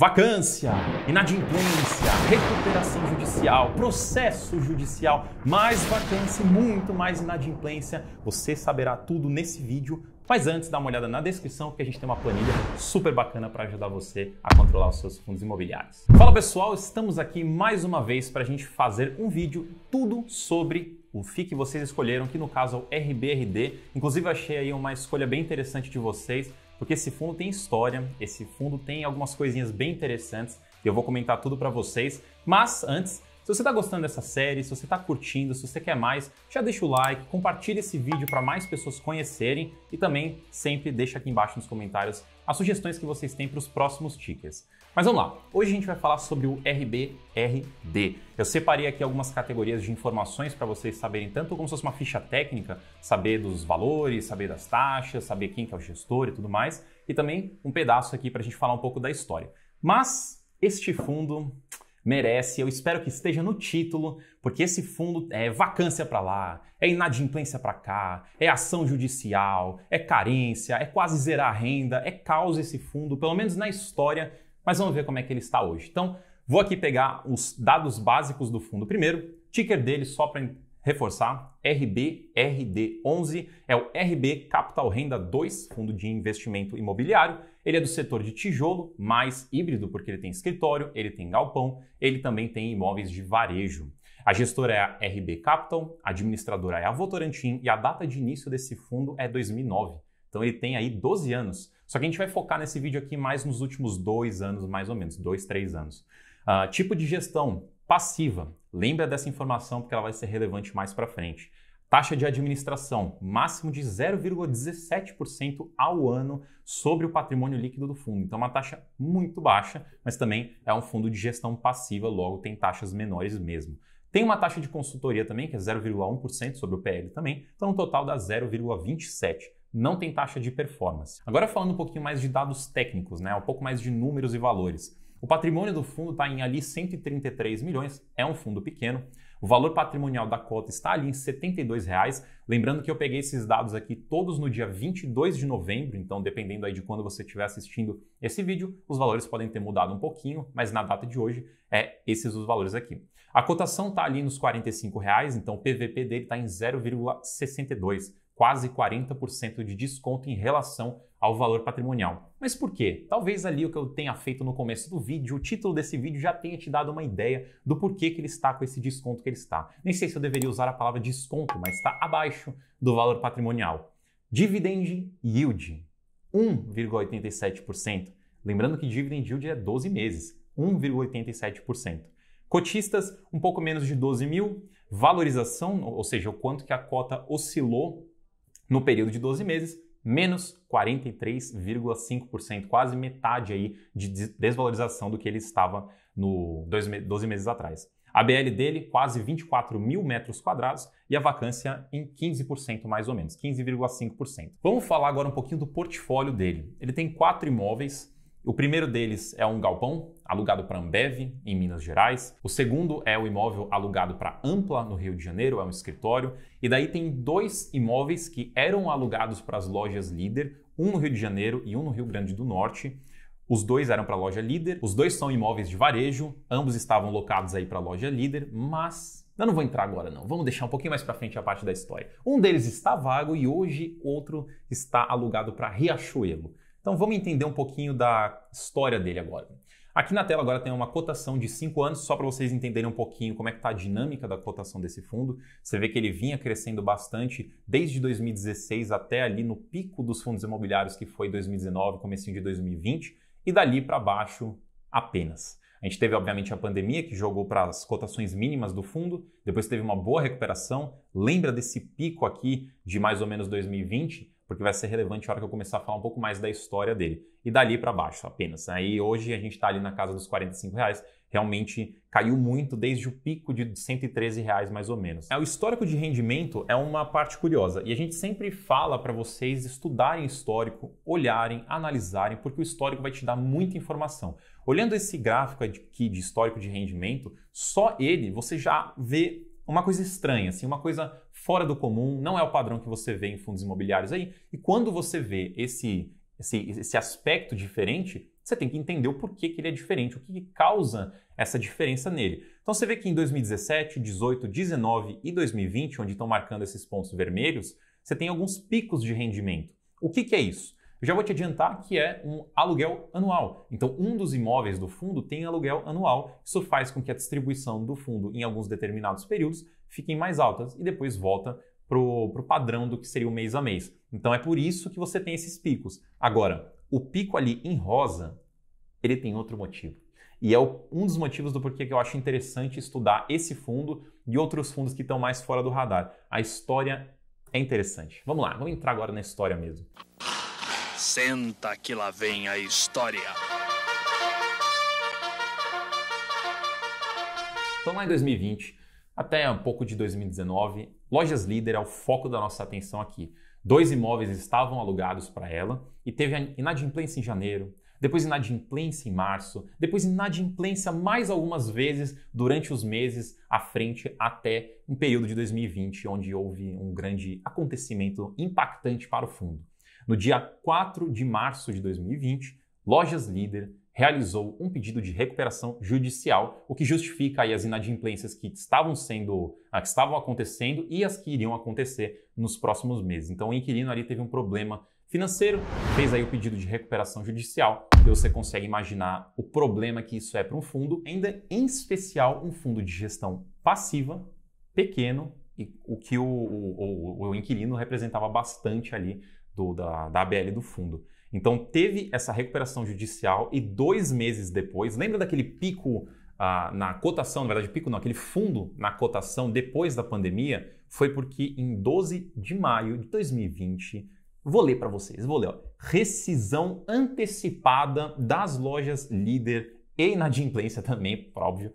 Vacância, inadimplência, recuperação judicial, processo judicial, mais vacância e muito mais inadimplência. Você saberá tudo nesse vídeo, mas antes dá uma olhada na descrição que a gente tem uma planilha super bacana para ajudar você a controlar os seus fundos imobiliários. Fala pessoal, estamos aqui mais uma vez para a gente fazer um vídeo tudo sobre o FII que vocês escolheram, que no caso é o RBRD. Inclusive achei aí uma escolha bem interessante de vocês porque esse fundo tem história, esse fundo tem algumas coisinhas bem interessantes, eu vou comentar tudo para vocês. Mas antes, se você está gostando dessa série, se você está curtindo, se você quer mais, já deixa o like, compartilha esse vídeo para mais pessoas conhecerem e também sempre deixa aqui embaixo nos comentários as sugestões que vocês têm para os próximos tickets. Mas vamos lá, hoje a gente vai falar sobre o RBRD. Eu separei aqui algumas categorias de informações para vocês saberem, tanto como se fosse uma ficha técnica, saber dos valores, saber das taxas, saber quem que é o gestor e tudo mais, e também um pedaço aqui para a gente falar um pouco da história. Mas este fundo merece. Eu espero que esteja no título, porque esse fundo é vacância para lá, é inadimplência para cá, é ação judicial, é carência, é quase zerar a renda, é caos esse fundo, pelo menos na história, mas vamos ver como é que ele está hoje. Então, vou aqui pegar os dados básicos do fundo primeiro, ticker dele só para reforçar, RBRD11 é o RB Capital Renda 2, fundo de investimento imobiliário. Ele é do setor de tijolo, mais híbrido, porque ele tem escritório, ele tem galpão, ele também tem imóveis de varejo. A gestora é a RB Capital, a administradora é a Votorantim e a data de início desse fundo é 2009. Então ele tem aí 12 anos. Só que a gente vai focar nesse vídeo aqui mais nos últimos dois anos, mais ou menos, dois, três anos. Uh, tipo de gestão, passiva. Lembra dessa informação porque ela vai ser relevante mais para frente. Taxa de administração, máximo de 0,17% ao ano sobre o patrimônio líquido do fundo. Então, é uma taxa muito baixa, mas também é um fundo de gestão passiva, logo tem taxas menores mesmo. Tem uma taxa de consultoria também, que é 0,1% sobre o PL também, então um total dá 0,27% não tem taxa de performance. Agora falando um pouquinho mais de dados técnicos, né? um pouco mais de números e valores. O patrimônio do fundo está em ali 133 milhões, é um fundo pequeno. O valor patrimonial da cota está ali em R$ 72,00. Lembrando que eu peguei esses dados aqui todos no dia 22 de novembro, então dependendo aí de quando você estiver assistindo esse vídeo, os valores podem ter mudado um pouquinho, mas na data de hoje é esses os valores aqui. A cotação está ali nos R$ 45,00, então o PVP dele está em 0,62, quase 40% de desconto em relação ao valor patrimonial. Mas por quê? Talvez ali o que eu tenha feito no começo do vídeo, o título desse vídeo já tenha te dado uma ideia do porquê que ele está com esse desconto que ele está. Nem sei se eu deveria usar a palavra desconto, mas está abaixo do valor patrimonial. Dividend yield, 1,87%. Lembrando que dividend yield é 12 meses, 1,87%. Cotistas, um pouco menos de 12 mil. Valorização, ou seja, o quanto que a cota oscilou no período de 12 meses, menos 43,5%, quase metade aí de desvalorização do que ele estava no 12 meses atrás. A BL dele, quase 24 mil metros quadrados e a vacância em 15% mais ou menos, 15,5%. Vamos falar agora um pouquinho do portfólio dele. Ele tem quatro imóveis. O primeiro deles é um galpão, alugado para Ambev, em Minas Gerais. O segundo é o imóvel alugado para Ampla, no Rio de Janeiro, é um escritório. E daí tem dois imóveis que eram alugados para as lojas líder, um no Rio de Janeiro e um no Rio Grande do Norte. Os dois eram para a loja líder, os dois são imóveis de varejo, ambos estavam locados aí para a loja líder, mas eu não vou entrar agora não, vamos deixar um pouquinho mais para frente a parte da história. Um deles está vago e hoje outro está alugado para Riachuelo. Então vamos entender um pouquinho da história dele agora. Aqui na tela agora tem uma cotação de 5 anos, só para vocês entenderem um pouquinho como é que está a dinâmica da cotação desse fundo. Você vê que ele vinha crescendo bastante desde 2016 até ali no pico dos fundos imobiliários, que foi 2019, comecinho de 2020, e dali para baixo apenas. A gente teve, obviamente, a pandemia que jogou para as cotações mínimas do fundo, depois teve uma boa recuperação. Lembra desse pico aqui de mais ou menos 2020? porque vai ser relevante a hora que eu começar a falar um pouco mais da história dele. E dali para baixo apenas. Aí né? hoje a gente está ali na casa dos 45 reais, realmente caiu muito desde o pico de 113 reais mais ou menos. É, o histórico de rendimento é uma parte curiosa e a gente sempre fala para vocês estudarem histórico, olharem, analisarem, porque o histórico vai te dar muita informação. Olhando esse gráfico aqui de histórico de rendimento, só ele você já vê uma coisa estranha, assim, uma coisa fora do comum, não é o padrão que você vê em fundos imobiliários aí. E quando você vê esse, esse, esse aspecto diferente, você tem que entender o porquê que ele é diferente, o que causa essa diferença nele. Então você vê que em 2017, 18, 19 e 2020, onde estão marcando esses pontos vermelhos, você tem alguns picos de rendimento. O que, que é isso? Eu já vou te adiantar que é um aluguel anual. Então, um dos imóveis do fundo tem aluguel anual. Isso faz com que a distribuição do fundo em alguns determinados períodos fiquem mais altas e depois volta para o padrão do que seria o mês a mês. Então, é por isso que você tem esses picos. Agora, o pico ali em rosa, ele tem outro motivo. E é um dos motivos do porquê que eu acho interessante estudar esse fundo e outros fundos que estão mais fora do radar. A história é interessante. Vamos lá, vamos entrar agora na história mesmo. Senta que lá vem a história. Então, lá em 2020, até um pouco de 2019, Lojas Líder é o foco da nossa atenção aqui. Dois imóveis estavam alugados para ela e teve inadimplência em janeiro, depois inadimplência em março, depois inadimplência mais algumas vezes durante os meses à frente até um período de 2020 onde houve um grande acontecimento impactante para o fundo. No dia 4 de março de 2020, Lojas Líder realizou um pedido de recuperação judicial, o que justifica as inadimplências que estavam sendo, ah, que estavam acontecendo e as que iriam acontecer nos próximos meses. Então o inquilino ali teve um problema financeiro, fez aí o pedido de recuperação judicial, e você consegue imaginar o problema que isso é para um fundo, ainda em especial um fundo de gestão passiva, pequeno e o que o, o, o, inquilino representava bastante ali do, da, da ABL do fundo. Então teve essa recuperação judicial e dois meses depois, lembra daquele pico ah, na cotação, na verdade pico não, aquele fundo na cotação depois da pandemia? Foi porque em 12 de maio de 2020, vou ler para vocês, vou ler, ó, rescisão antecipada das lojas líder e inadimplência também, óbvio,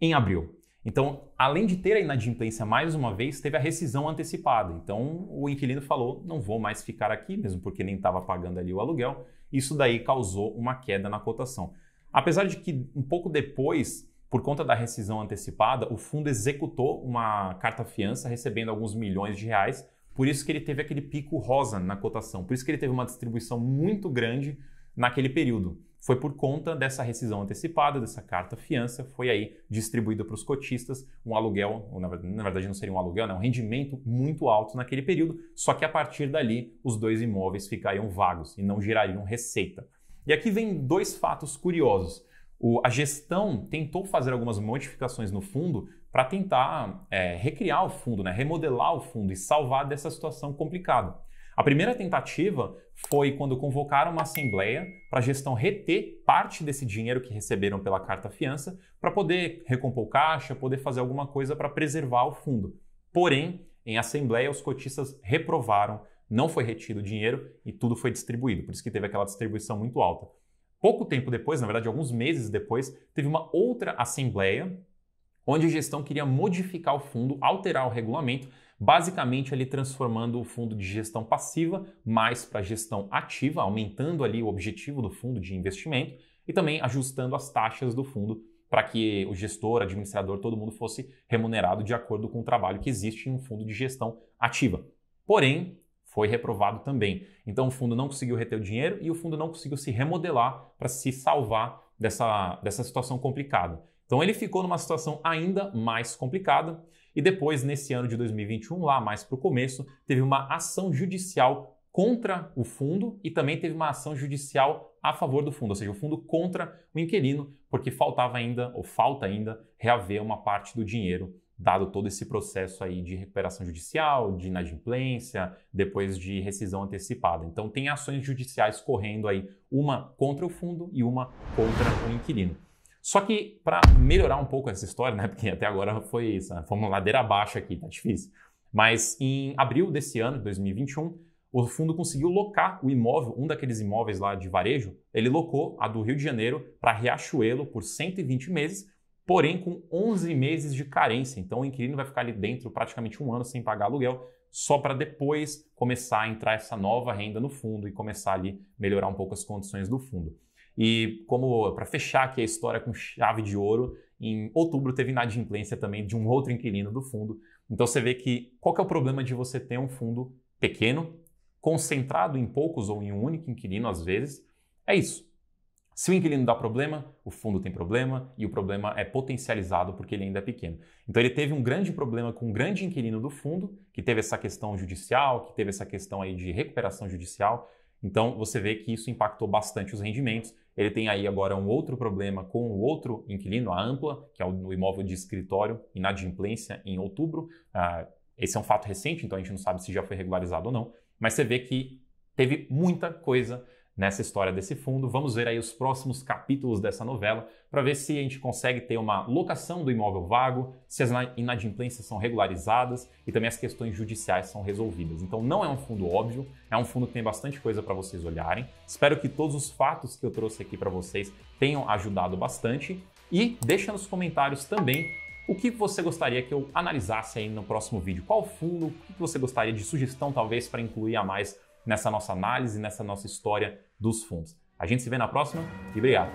em abril. Então, além de ter a inadimplência mais uma vez, teve a rescisão antecipada. Então, o inquilino falou: não vou mais ficar aqui, mesmo porque nem estava pagando ali o aluguel. Isso daí causou uma queda na cotação. Apesar de que um pouco depois, por conta da rescisão antecipada, o fundo executou uma carta-fiança recebendo alguns milhões de reais. Por isso que ele teve aquele pico rosa na cotação. Por isso que ele teve uma distribuição muito grande naquele período foi por conta dessa rescisão antecipada, dessa carta fiança, foi aí distribuído para os cotistas um aluguel, ou na, verdade não seria um aluguel, né, um rendimento muito alto naquele período, só que a partir dali os dois imóveis ficariam vagos e não gerariam receita. E aqui vem dois fatos curiosos. O, a gestão tentou fazer algumas modificações no fundo para tentar é, recriar o fundo, né, remodelar o fundo e salvar dessa situação complicada. A primeira tentativa foi quando convocaram uma assembleia para a gestão reter parte desse dinheiro que receberam pela carta fiança para poder recompor caixa, poder fazer alguma coisa para preservar o fundo. Porém, em assembleia, os cotistas reprovaram, não foi retido o dinheiro e tudo foi distribuído, por isso que teve aquela distribuição muito alta. Pouco tempo depois, na verdade, alguns meses depois, teve uma outra assembleia onde a gestão queria modificar o fundo, alterar o regulamento basicamente ali transformando o fundo de gestão passiva mais para gestão ativa, aumentando ali o objetivo do fundo de investimento e também ajustando as taxas do fundo para que o gestor, administrador, todo mundo fosse remunerado de acordo com o trabalho que existe em um fundo de gestão ativa. Porém, foi reprovado também. Então o fundo não conseguiu reter o dinheiro e o fundo não conseguiu se remodelar para se salvar dessa, dessa situação complicada. Então ele ficou numa situação ainda mais complicada e depois, nesse ano de 2021, lá mais para o começo, teve uma ação judicial contra o fundo e também teve uma ação judicial a favor do fundo, ou seja, o fundo contra o inquilino, porque faltava ainda, ou falta ainda, reaver uma parte do dinheiro, dado todo esse processo aí de recuperação judicial, de inadimplência, depois de rescisão antecipada. Então tem ações judiciais correndo aí, uma contra o fundo e uma contra o inquilino. Só que para melhorar um pouco essa história, né? Porque até agora foi isso, né? ladeira abaixo aqui, tá difícil. Mas em abril desse ano, 2021, o fundo conseguiu locar o imóvel, um daqueles imóveis lá de varejo, ele locou a do Rio de Janeiro para Riachuelo por 120 meses, porém com 11 meses de carência. Então o inquilino vai ficar ali dentro praticamente um ano sem pagar aluguel, só para depois começar a entrar essa nova renda no fundo e começar ali melhorar um pouco as condições do fundo. E como para fechar aqui a história com chave de ouro, em outubro teve inadimplência também de um outro inquilino do fundo. Então você vê que qual que é o problema de você ter um fundo pequeno, concentrado em poucos ou em um único inquilino às vezes? É isso. Se o inquilino dá problema, o fundo tem problema e o problema é potencializado porque ele ainda é pequeno. Então ele teve um grande problema com um grande inquilino do fundo, que teve essa questão judicial, que teve essa questão aí de recuperação judicial, então você vê que isso impactou bastante os rendimentos. Ele tem aí agora um outro problema com o outro inquilino, a Ampla, que é o imóvel de escritório, inadimplência em outubro. Ah, esse é um fato recente, então a gente não sabe se já foi regularizado ou não. Mas você vê que teve muita coisa nessa história desse fundo. Vamos ver aí os próximos capítulos dessa novela para ver se a gente consegue ter uma locação do imóvel vago, se as inadimplências são regularizadas e também as questões judiciais são resolvidas. Então não é um fundo óbvio, é um fundo que tem bastante coisa para vocês olharem. Espero que todos os fatos que eu trouxe aqui para vocês tenham ajudado bastante e deixa nos comentários também o que você gostaria que eu analisasse aí no próximo vídeo? Qual fundo? O que você gostaria de sugestão, talvez, para incluir a mais nessa nossa análise, nessa nossa história dos fundos. A gente se vê na próxima e obrigado!